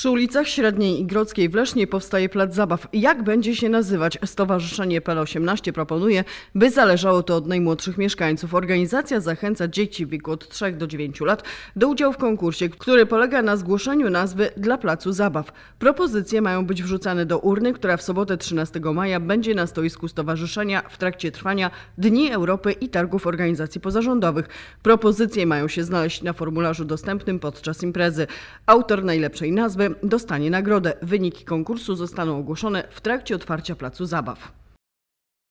Przy ulicach Średniej i Grodzkiej w Lesznie powstaje plac zabaw. Jak będzie się nazywać? Stowarzyszenie PL18 proponuje, by zależało to od najmłodszych mieszkańców. Organizacja zachęca dzieci w wieku od 3 do 9 lat do udziału w konkursie, który polega na zgłoszeniu nazwy dla placu zabaw. Propozycje mają być wrzucane do urny, która w sobotę 13 maja będzie na stoisku stowarzyszenia w trakcie trwania Dni Europy i targów organizacji pozarządowych. Propozycje mają się znaleźć na formularzu dostępnym podczas imprezy. Autor najlepszej nazwy dostanie nagrodę. Wyniki konkursu zostaną ogłoszone w trakcie otwarcia placu zabaw.